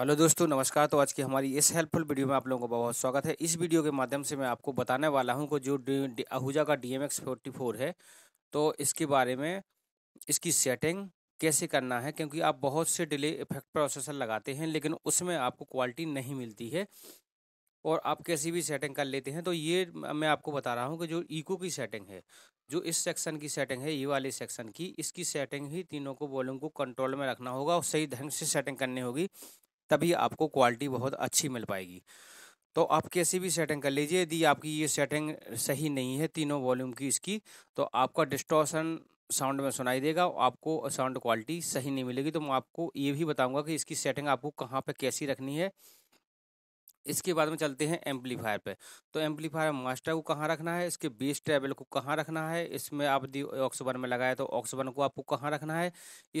hello दोस्तों नमस्कार तो आज की हमारी इस हेल्पफुल वीडियो में आप लोगों का बहुत स्वागत है इस वीडियो के माध्यम से मैं आपको बताने वाला हूं कि जो आहूजा का D M X forty four है तो इसके बारे में इसकी सेटिंग कैसे करना है क्योंकि आप बहुत से डिले इफेक्ट प्रोसेसर लगाते हैं लेकिन उसमें आपको क्वालिटी नहीं मिलती है और आप कैसी भी सेटिंग कर लेते हैं तो ये मैं आपको बता रहा हूँ कि जो ईको की सेटिंग है जो इस सेक्शन की सेटिंग है ये वाले सेक्शन की इसकी सेटिंग ही तीनों को वॉल्यूम को कंट्रोल में रखना होगा और सही ढंग से सेटिंग करनी होगी तभी आपको क्वालिटी बहुत अच्छी मिल पाएगी तो आप कैसी भी सेटिंग कर लीजिए यदि आपकी ये सेटिंग सही नहीं है तीनों वॉल्यूम की इसकी तो आपका डिस्टॉर्शन साउंड में सुनाई देगा आपको साउंड क्वालिटी सही नहीं मिलेगी तो मैं आपको ये भी बताऊंगा कि इसकी सेटिंग आपको कहाँ पर कैसी रखनी है इसके बाद में चलते हैं एम्पलीफायर पे तो एम्पलीफायर मास्टर को कहाँ रखना है इसके बेस ट्रेवल को कहाँ रखना है इसमें आप दी ऑक्सीबन में लगाए तो ऑक्सीबन को आपको कहाँ रखना है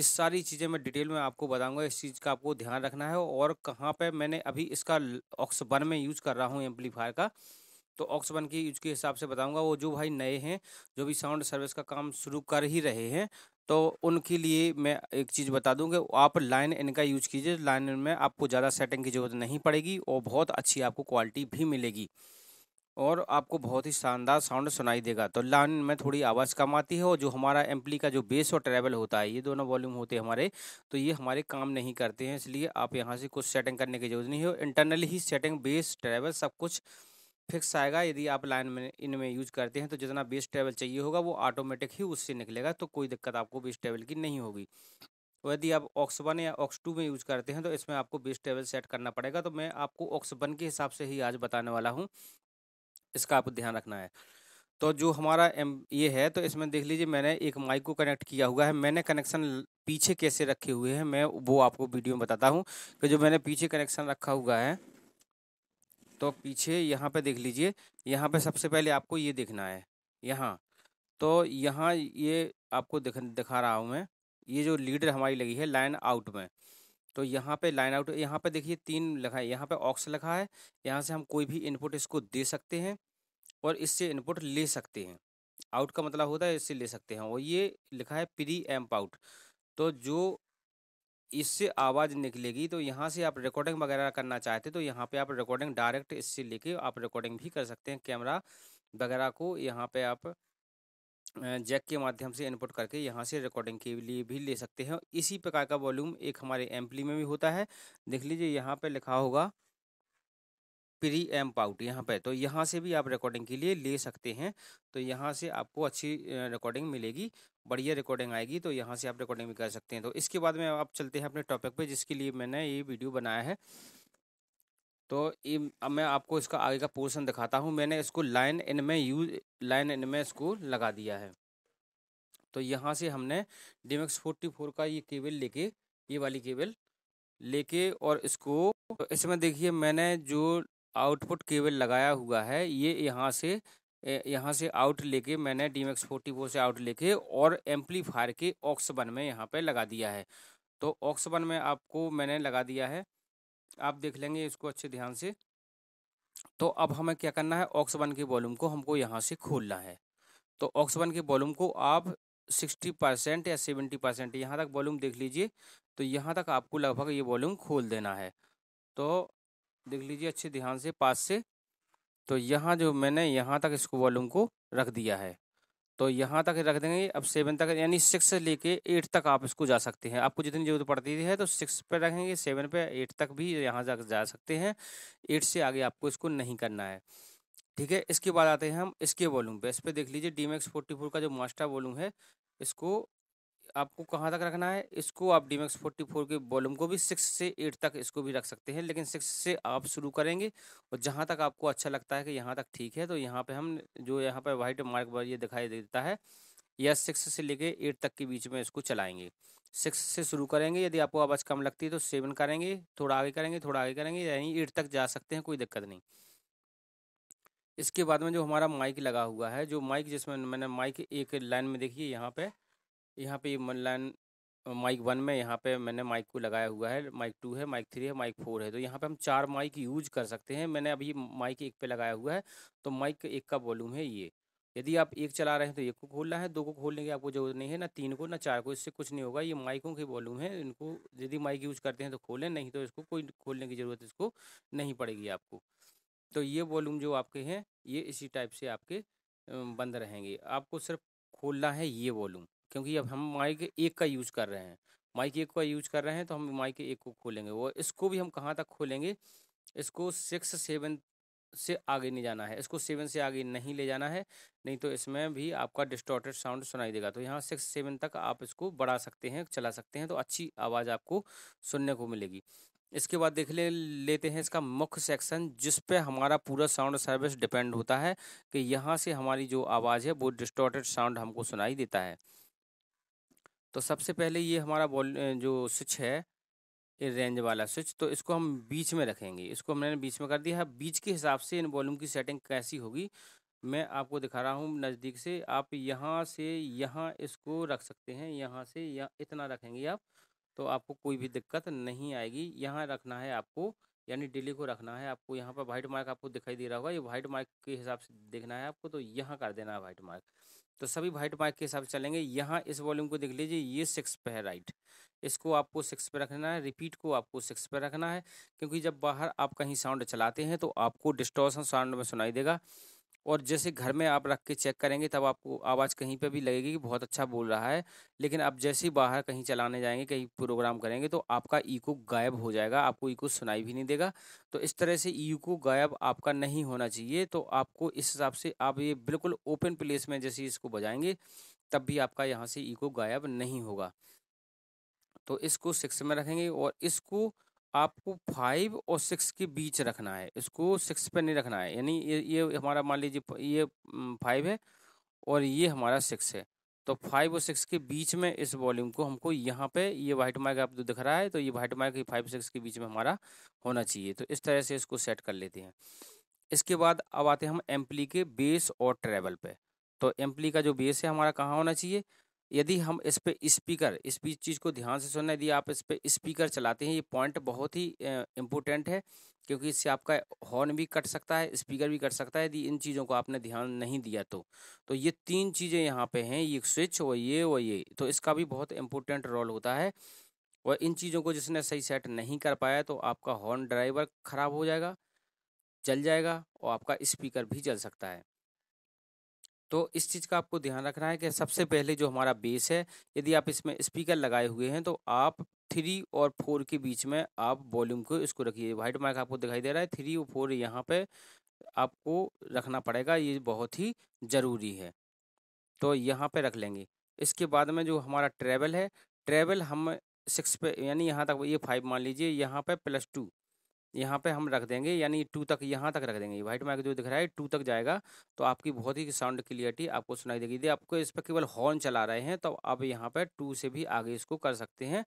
इस सारी चीज़ें मैं डिटेल में आपको बताऊँगा इस चीज़ का आपको ध्यान रखना है और कहाँ पर मैंने अभी इसका ऑक्सीबन में यूज़ कर रहा हूँ एम्पलीफायर का तो ऑक्स वन की यूज के हिसाब से बताऊंगा वो जो भाई नए हैं जो भी साउंड सर्विस का काम शुरू कर ही रहे हैं तो उनके लिए मैं एक चीज़ बता दूं कि आप लाइन इनका यूज़ कीजिए लाइन में आपको ज़्यादा सेटिंग की ज़रूरत नहीं पड़ेगी और बहुत अच्छी आपको क्वालिटी भी मिलेगी और आपको बहुत ही शानदार साउंड सुनाई देगा तो लाइन में थोड़ी आवाज़ कम आती है और जो हमारा एम्पली का जो बेस और ट्रेवल होता है ये दोनों वॉल्यूम होते हैं हमारे तो ये हमारे काम नहीं करते हैं इसलिए आप यहाँ से कुछ सेटिंग करने की जरूरत नहीं हो इंटरनली ही सेटिंग बेस ट्रेवल सब कुछ फिक्स आएगा यदि आप लाइन में इनमें यूज करते हैं तो जितना बेस ट्रेवल चाहिए होगा वो ऑटोमेटिक ही उससे निकलेगा तो कोई दिक्कत आपको बेस ट्रेवल की नहीं होगी और यदि आप ऑक्स वन या ऑक्स टू में यूज करते हैं तो इसमें आपको बेस ट्रेवल सेट करना पड़ेगा तो मैं आपको ऑक्स वन के हिसाब से ही आज बताने वाला हूँ इसका आपको ध्यान रखना है तो जो हमारा एम ये है तो इसमें देख लीजिए मैंने एक माइक को कनेक्ट किया हुआ है मैंने कनेक्शन पीछे कैसे रखे हुए हैं मैं वो आपको वीडियो में बताता हूँ कि तो जो मैंने पीछे कनेक्शन रखा हुआ है तो पीछे यहाँ पे देख लीजिए यहाँ पे सबसे पहले आपको ये देखना है यहाँ तो यहाँ ये आपको दिख दिखा रहा हूँ मैं ये जो लीडर हमारी लगी है लाइन आउट में तो यहाँ पे लाइन आउट यहाँ पे देखिए तीन लिखा है यहाँ पे ऑक्स लिखा है यहाँ से हम कोई भी इनपुट इसको दे सकते हैं और इससे इनपुट ले सकते हैं आउट का मतलब होता है इससे ले सकते हैं और ये लिखा है प्री एम्प आउट तो जो इससे आवाज़ निकलेगी तो यहाँ से आप रिकॉर्डिंग वगैरह करना चाहते तो यहाँ पे आप रिकॉर्डिंग डायरेक्ट इससे लेके आप रिकॉर्डिंग भी कर सकते हैं कैमरा वगैरह को यहाँ पे आप जैक के माध्यम से इनपुट करके यहाँ से रिकॉर्डिंग के लिए भी ले सकते हैं इसी प्रकार का वॉल्यूम एक हमारे एम्पली में भी होता है देख लीजिए यहाँ पर लिखा होगा प्री एम्प आउट यहाँ पे तो यहाँ से भी आप रिकॉर्डिंग के लिए ले सकते हैं तो यहाँ से आपको अच्छी रिकॉर्डिंग मिलेगी बढ़िया रिकॉर्डिंग आएगी तो यहाँ से आप रिकॉर्डिंग भी कर सकते हैं तो इसके बाद में आप चलते हैं अपने टॉपिक पे जिसके लिए मैंने ये वीडियो बनाया है तो ये अब मैं आपको इसका आगे का पोर्सन दिखाता हूँ मैंने इसको लाइन इन में यूज लाइन इन में इसको लगा दिया है तो यहाँ से हमने डीमेक्स फोर्टी फोर का ये केबल लेके ये वाली केबल लेके और इसको तो इसमें देखिए मैंने जो आउटपुट केबल लगाया हुआ है ये यहाँ से यहाँ से आउट लेके मैंने डी मैक्स फोर्टी फोर से आउट लेके और एम्पलीफायर के ऑक्स वन में यहाँ पे लगा दिया है तो ऑक्स वन में आपको मैंने लगा दिया है आप देख लेंगे इसको अच्छे ध्यान से तो अब हमें क्या करना है ऑक्स वन के वॉल्यूम को हमको यहाँ से खोलना है तो ऑक्स वन के वॉल्यूम को आप सिक्सटी परसेंट या सेवेंटी परसेंट यहाँ तक वॉल्यूम देख लीजिए तो यहाँ तक आपको लगभग ये वॉल्यूम खोल देना है तो देख लीजिए अच्छे ध्यान से पास से तो यहाँ जो मैंने यहाँ तक इसको वॉल्यूम को रख दिया है तो यहाँ तक रख देंगे अब सेवन तक यानी सिक्स से लेके एट तक आप इसको जा सकते हैं आपको जितनी जरूरत पड़ती है तो सिक्स पे रखेंगे सेवन पे एट तक भी यहाँ जा, जा सकते हैं एट से आगे आपको इसको नहीं करना है ठीक है इसके बाद आते हैं हम इसके वॉल्यूम पे इस पर देख लीजिए डी मैक्स फोर्टी फोर का जो मास्टर वॉल्यूम है इसको आपको कहाँ तक रखना है इसको आप डी मैक्स फोर्टी फोर के वॉल्यूम को भी सिक्स से एट तक इसको भी रख सकते हैं लेकिन सिक्स से आप शुरू करेंगे और जहाँ तक आपको अच्छा लगता है कि यहाँ तक ठीक है तो यहाँ पे हम जो यहाँ पर वाइट मार्क ये दिखाई देता है या सिक्स से लेके एट तक के बीच में इसको चलाएंगे सिक्स से शुरू करेंगे यदि आपको आवाज़ कम लगती है तो सेवन करेंगे थोड़ा आगे करेंगे थोड़ा आगे करेंगे यानी एट तक जा सकते हैं कोई दिक्कत नहीं इसके बाद में जो हमारा माइक लगा हुआ है जो माइक जिसमें मैंने माइक एक लाइन में देखिए यहाँ पर यहाँ पे लाइन माइक वन में यहाँ पे मैंने माइक को लगाया हुआ है माइक टू है माइक थ्री है माइक फोर है तो यहाँ पे हम चार माइक यूज कर सकते हैं मैंने अभी माइक एक पे लगाया हुआ है तो माइक एक का वॉल्यूम है ये यदि आप एक चला रहे हैं तो एक को खोलना है दो को खोलने की आपको जरूरत नहीं है ना तीन को ना चार को इससे कुछ नहीं होगा ये माइकों के वॉल्यूम है इनको यदि माइक यूज करते हैं तो खोलें नहीं तो इसको कोई खोलने की ज़रूरत इसको नहीं पड़ेगी आपको तो ये वॉल्यूम जो आपके हैं ये इसी टाइप से आपके बंद रहेंगे आपको सिर्फ खोलना है ये वॉल्यूम क्योंकि अब हम माइक एक का यूज़ कर रहे हैं माइक एक का यूज़ कर रहे हैं तो हम माइक एक को खोलेंगे वो इसको भी हम कहाँ तक खोलेंगे इसको सिक्स सेवन से आगे नहीं जाना है इसको सेवन से आगे नहीं ले जाना है नहीं तो इसमें भी आपका डिस्टॉर्टेड साउंड सुनाई देगा तो यहाँ सिक्स सेवन तक आप इसको बढ़ा सकते हैं चला सकते हैं तो अच्छी आवाज़ आपको सुनने को मिलेगी इसके बाद देख ले लेते हैं इसका मुख्य सेक्शन जिस पे हमारा पूरा साउंड सर्विस डिपेंड होता है कि यहाँ से हमारी जो आवाज़ है वो डिस्टॉर्टेड साउंड हमको सुनाई देता है तो सबसे पहले ये हमारा वॉल जो स्विच है ये रेंज वाला स्विच तो इसको हम बीच में रखेंगे इसको हमने बीच में कर दिया है बीच के हिसाब से इन वॉल्यूम की सेटिंग कैसी होगी मैं आपको दिखा रहा हूँ नज़दीक से आप यहाँ से यहाँ इसको रख सकते हैं यहाँ से यहाँ इतना रखेंगे आप तो आपको कोई भी दिक्कत नहीं आएगी यहाँ रखना है आपको यानी डेली को रखना है आपको यहाँ पर वाइट मार्क आपको दिखाई दे रहा होगा ये वाइट मार्क के हिसाब से देखना है आपको तो यहाँ कर देना है वाइट मार्क तो सभी वाइट मार्क के हिसाब से चलेंगे यहाँ इस वॉल्यूम को देख लीजिए ये सिक्स पे है राइट इसको आपको सिक्स पे रखना है रिपीट को आपको सिक्स पे रखना है क्योंकि जब बाहर आप कहीं साउंड चलाते हैं तो आपको डिस्टॉर्सन साउंड में सुनाई देगा और जैसे घर में आप रख के चेक करेंगे तब आपको आवाज़ कहीं पे भी लगेगी कि बहुत अच्छा बोल रहा है लेकिन आप जैसे ही बाहर कहीं चलाने जाएंगे कहीं प्रोग्राम करेंगे तो आपका ईको गायब हो जाएगा आपको ईको सुनाई भी नहीं देगा तो इस तरह से ईको गायब आपका नहीं होना चाहिए तो आपको इस हिसाब से आप ये बिल्कुल ओपन प्लेस में जैसे इसको बजाएंगे तब भी आपका यहाँ से ईको गायब नहीं होगा तो इसको सिक्स में रखेंगे और इसको आपको फाइव और सिक्स के बीच रखना है इसको सिक्स पे नहीं रखना है यानी ये ये हमारा मान लीजिए ये फाइव है और ये हमारा सिक्स है तो फाइव और सिक्स के बीच में इस वॉल्यूम को हमको यहाँ पे ये वाइट मार्क आप जो दिख रहा है तो ये वाइट मार्क फाइव सिक्स के बीच में हमारा होना चाहिए तो इस तरह से इसको सेट कर लेते हैं इसके बाद अब आते हैं हम एम्पली e के बेस और ट्रेवल पे तो एम्पली e का जो बेस है हमारा कहाँ होना चाहिए यदि हम इस पे स्पीकर इस चीज़ को ध्यान से सुनना यदि आप इस पे स्पीकर चलाते हैं ये पॉइंट बहुत ही इम्पोर्टेंट है क्योंकि इससे आपका हॉर्न भी कट सकता है स्पीकर भी कट सकता है यदि इन चीज़ों को आपने ध्यान नहीं दिया तो तो ये तीन चीज़ें यहाँ पे हैं ये स्विच और ये व ये तो इसका भी बहुत इम्पोर्टेंट रोल होता है और इन चीज़ों को जिसने सही सेट नहीं कर पाया तो आपका हॉर्न ड्राइवर ख़राब हो जाएगा जल जाएगा और आपका स्पीकर भी जल सकता है तो इस चीज़ का आपको ध्यान रखना है कि सबसे पहले जो हमारा बेस है यदि आप इसमें स्पीकर लगाए हुए हैं तो आप थ्री और फोर के बीच में आप वॉल्यूम को इसको रखिए वाइट माइक आपको दिखाई दे रहा है थ्री और फोर यहाँ पे आपको रखना पड़ेगा ये बहुत ही ज़रूरी है तो यहाँ पे रख लेंगे इसके बाद में जो हमारा ट्रेवल है ट्रेवल हम सिक्स पे यानी यहाँ तक ये फाइव मान लीजिए यहाँ पे प्लस टू यहाँ पे हम रख देंगे यानी टू तक यहाँ तक रख देंगे वाइट माइक जो दिख रहा है टू तक जाएगा तो आपकी बहुत ही साउंड क्लियरिटी आपको सुनाई देगी यदि आपको इस पर केवल हॉर्न चला रहे हैं तो आप यहाँ पर टू से भी आगे इसको कर सकते हैं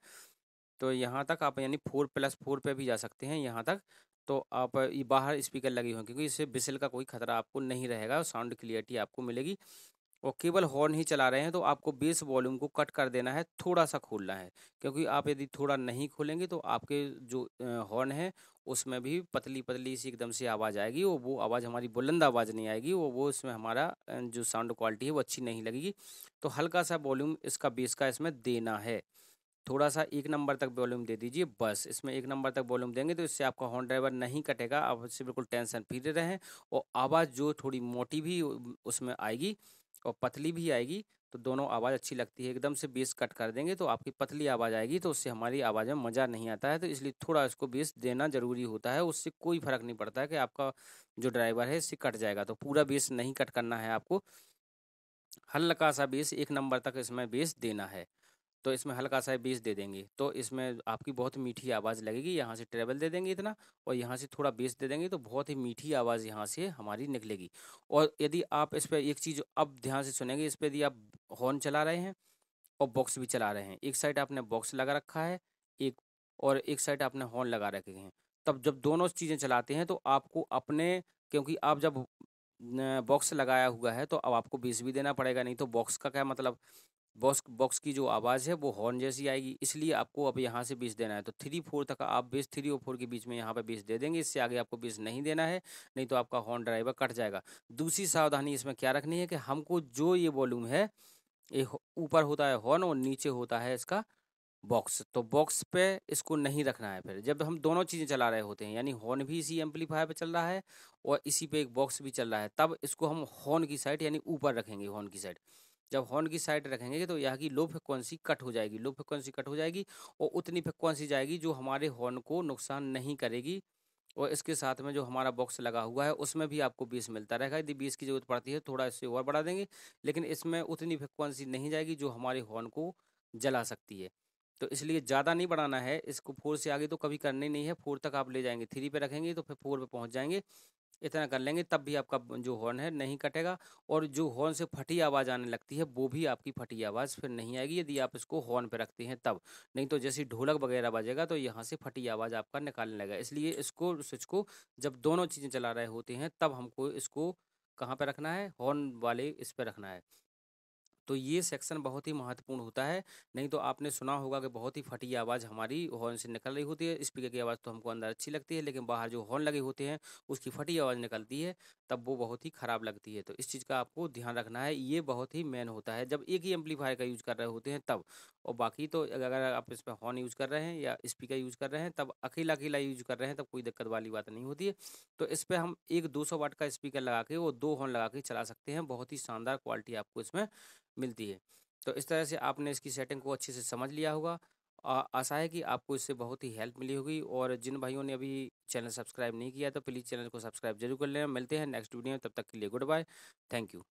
तो यहाँ तक आप यानी फोर प्लस फोर पे भी जा सकते हैं यहाँ तक तो आप बाहर स्पीकर लगे हुए क्योंकि इससे बिसल का कोई खतरा आपको नहीं रहेगा साउंड क्लियरिटी आपको मिलेगी और केवल हॉर्न ही चला रहे हैं तो आपको बेस वॉल्यूम को कट कर देना है थोड़ा सा खोलना है क्योंकि आप यदि थोड़ा नहीं खोलेंगे तो आपके जो हॉर्न है उसमें भी पतली पतली सी एकदम से आवाज़ आएगी वो वो आवाज़ हमारी बुलंद आवाज़ नहीं आएगी वो वो इसमें हमारा जो साउंड क्वालिटी है वो अच्छी नहीं लगेगी तो हल्का सा वॉल्यूम इसका बेस का इसमें देना है थोड़ा सा एक नंबर तक वॉल्यूम दे दीजिए बस इसमें एक नंबर तक वॉल्यूम देंगे तो इससे आपका हॉर्न ड्राइवर नहीं कटेगा आप इससे बिल्कुल टेंशन फ्री रहें और आवाज़ जो थोड़ी मोटी भी उसमें आएगी और पतली भी आएगी तो दोनों आवाज़ अच्छी लगती है एकदम से बेस कट कर देंगे तो आपकी पतली आवाज़ आएगी तो उससे हमारी आवाज़ में मज़ा नहीं आता है तो इसलिए थोड़ा इसको बेस देना ज़रूरी होता है उससे कोई फ़र्क नहीं पड़ता है कि आपका जो ड्राइवर है इससे कट जाएगा तो पूरा बेस नहीं कट करना है आपको हल्का सा बेस एक नंबर तक इसमें बेस देना है तो इसमें हल्का सा बीस दे देंगे तो इसमें आपकी बहुत मीठी आवाज़ लगेगी यहाँ से ट्रेबल दे देंगे इतना और यहाँ से थोड़ा बीस दे देंगे तो बहुत ही मीठी आवाज़ यहाँ से हमारी निकलेगी और यदि आप इस पर एक चीज़ अब ध्यान से सुनेंगे इस पर यदि आप हॉर्न चला रहे हैं और बॉक्स भी चला रहे हैं एक साइड आपने बॉक्स लगा रखा है एक और एक साइड आपने हॉर्न लगा रखे हैं तब जब दोनों चीज़ें चलाते हैं तो आपको अपने क्योंकि आप जब बॉक्स लगाया हुआ है तो अब आपको बीस भी देना पड़ेगा नहीं तो बॉक्स का क्या मतलब बॉक्स बॉक्स की जो आवाज़ है वो हॉर्न जैसी आएगी इसलिए आपको अब यहाँ से बीस देना है तो थ्री फोर तक आप बीस थ्री और फोर के बीच में यहाँ पर बीस दे देंगे इससे आगे आपको बीस नहीं देना है नहीं तो आपका हॉर्न ड्राइवर कट जाएगा दूसरी सावधानी इसमें क्या रखनी है कि हमको जो ये वॉल्यूम है ये ऊपर होता है हॉर्न और नीचे होता है इसका बॉक्स तो बॉक्स पे इसको नहीं रखना है फिर जब हम दोनों चीज़ें चला रहे होते हैं यानी हॉर्न भी इसी एम्पलीफायर पे चल रहा है और इसी पे एक बॉक्स भी चल रहा है तब इसको हम हॉर्न की साइड यानी ऊपर रखेंगे हॉर्न की साइड जब हॉर्न की साइड रखेंगे तो यह की लो फ्रिक्वेंसी कट हो जाएगी लो फ्रिक्वेंसी कट हो जाएगी और उतनी फ्रिक्वेंसी जाएगी जो हमारे हॉर्न को नुकसान नहीं करेगी और इसके साथ में जो हमारा बॉक्स लगा हुआ है उसमें भी आपको बीस मिलता रहेगा यदि बीस की जरूरत पड़ती है तो थोड़ा इससे और बढ़ा देंगे लेकिन इसमें उतनी फ्रिक्वेंसी नहीं जाएगी जो हमारे हॉर्न को जला सकती है तो इसलिए ज़्यादा नहीं बढ़ाना है इसको फोर से आगे तो कभी करना ही नहीं है फोर तक आप ले जाएंगे थ्री पे रखेंगे तो फिर फोर पे पहुंच जाएंगे इतना कर लेंगे तब भी आपका जो हॉर्न है नहीं कटेगा और जो हॉर्न से फटी आवाज़ आने लगती है वो भी आपकी फटी आवाज़ फिर नहीं आएगी यदि आप इसको हॉर्न पर रखते हैं तब नहीं तो जैसे ढोलक वगैरह बजेगा तो यहाँ से फटी आवाज़ आपका निकालने लगेगा इसलिए इसको स्विच को जब दोनों चीज़ें चला रहे होते हैं तब हमको इसको कहाँ पर रखना है हॉर्न वाले इस पर रखना है तो ये सेक्शन बहुत ही महत्वपूर्ण होता है नहीं तो आपने सुना होगा कि बहुत ही फटी आवाज़ हमारी हॉर्न से निकल रही होती है स्पीकर की आवाज़ तो हमको अंदर अच्छी लगती है लेकिन बाहर जो हॉर्न लगे होते हैं उसकी फटी आवाज़ निकलती है तब वो बहुत ही ख़राब लगती है तो इस चीज़ का आपको ध्यान रखना है ये बहुत ही मेन होता है जब एक ही एम्पलीफायर का यूज़ कर रहे होते हैं तब और बाकी तो अगर आप इस पर हॉर्न यूज़ कर रहे हैं या स्पीकर यूज़ कर रहे हैं तब अकेला अकेला यूज़ कर रहे हैं तब कोई दिक्कत वाली बात नहीं होती है तो इस पर हम एक दो सौ वाट का स्पीकर लगा के वो दो हॉर्न लगा के चला सकते हैं बहुत ही शानदार क्वालिटी आपको इसमें मिलती है तो इस तरह से आपने इसकी सेटिंग को अच्छे से समझ लिया होगा आशा है कि आपको इससे बहुत ही हेल्प मिली होगी और जिन भाइयों ने अभी चैनल सब्सक्राइब नहीं किया तो प्लीज़ चैनल को सब्सक्राइब जरूर कर लें मिलते हैं नेक्स्ट वीडियो में तब तक के लिए गुड बाय थैंक यू